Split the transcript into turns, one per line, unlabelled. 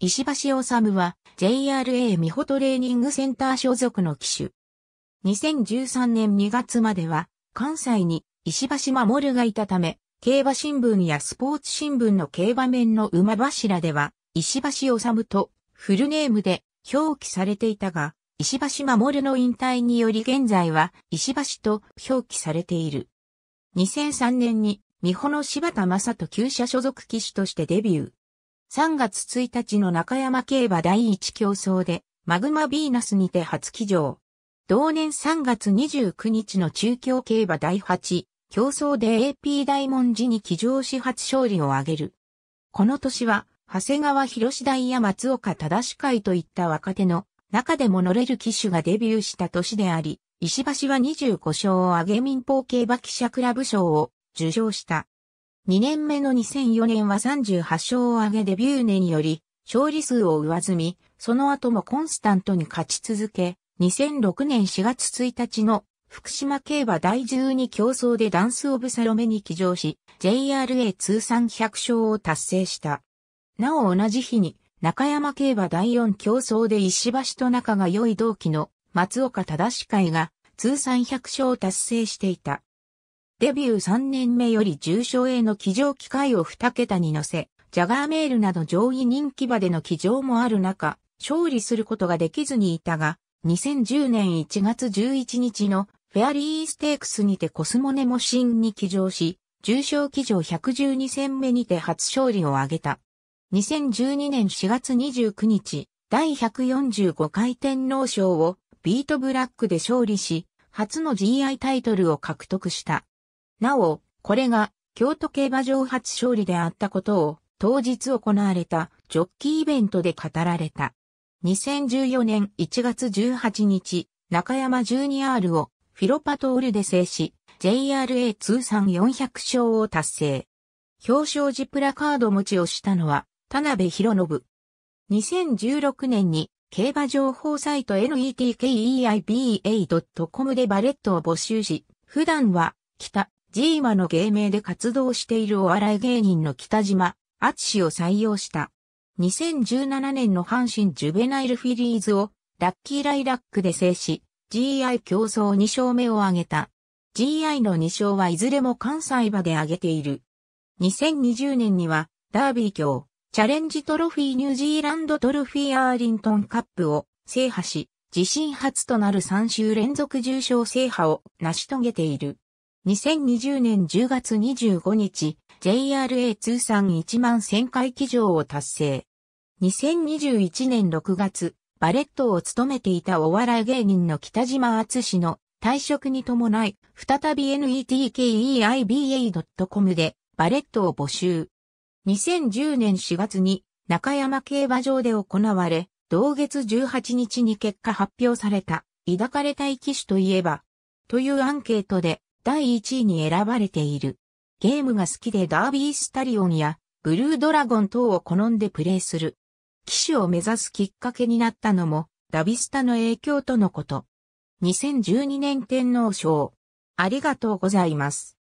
石橋治は JRA 美穂トレーニングセンター所属の機種。2013年2月までは関西に石橋守がいたため、競馬新聞やスポーツ新聞の競馬面の馬柱では石橋治とフルネームで表記されていたが、石橋守の引退により現在は石橋と表記されている。2003年に美穂の柴田正人旧社所属騎手としてデビュー。3月1日の中山競馬第一競争で、マグマビーナスにて初騎乗。同年3月29日の中京競馬第8競争で AP 大文字に騎乗し初勝利を挙げる。この年は、長谷川博士大や松岡正会といった若手の中でも乗れる騎手がデビューした年であり、石橋は25勝を挙げ民放競馬記者クラブ賞を受賞した。2年目の2004年は38勝を挙げデビュー年により、勝利数を上積み、その後もコンスタントに勝ち続け、2006年4月1日の福島競馬第12競争でダンスオブサロメに騎乗し、JRA 通算100勝を達成した。なお同じ日に、中山競馬第4競争で石橋と仲が良い同期の松岡忠司会が通算100勝を達成していた。デビュー3年目より重賞への騎乗機会を2桁に乗せ、ジャガーメールなど上位人気馬での騎乗もある中、勝利することができずにいたが、2010年1月11日のフェアリーステークスにてコスモネモシンに騎乗し、重賞騎乗112戦目にて初勝利を挙げた。2012年4月29日、第145回天皇賞をビートブラックで勝利し、初の GI タイトルを獲得した。なお、これが京都競馬場初勝利であったことを当日行われたジョッキーイベントで語られた。2014年1月18日、中山 12R をフィロパトールで制し、JRA 通算400勝を達成。表彰時プラカード持ちをしたのは、田辺博信。2016年に、競馬情報サイト netkeiba.com でバレットを募集し、普段は、北、ジーマの芸名で活動しているお笑い芸人の北島厚志を採用した。2017年の阪神ジュベナイルフィリーズをラッキーライラックで制し、GI 競争2勝目を挙げた。GI の2勝はいずれも関西馬で挙げている。2020年にはダービー卿、チャレンジトロフィーニュージーランドトロフィーアーリントンカップを制覇し、自身初となる3週連続重賞制覇を成し遂げている。2020年10月25日、JRA 通算1万1000回起乗を達成。2021年6月、バレットを務めていたお笑い芸人の北島厚氏の退職に伴い、再び netKeiba.com でバレットを募集。2010年4月に中山競馬場で行われ、同月18日に結果発表された、抱かれたい騎手といえば、というアンケートで第1位に選ばれている。ゲームが好きでダービースタリオンやブルードラゴン等を好んでプレイする。騎手を目指すきっかけになったのも、ダビスタの影響とのこと。2012年天皇賞。ありがとうございます。